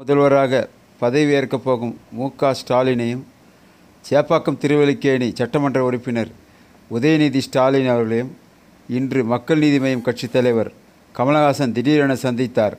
முதல்வராக பதவியேற்கப் போகும் மு க ஸ்டாலினையும் சேப்பாக்கம் திருவல்லிக்கேணி சட்டமன்ற உறுப்பினர் உதயநிதி ஸ்டாலின் அவர்களையும் இன்று மக்கள் நீதி மய்யம் கட்சித் தலைவர் கமலஹாசன் திடீரென சந்தித்தார்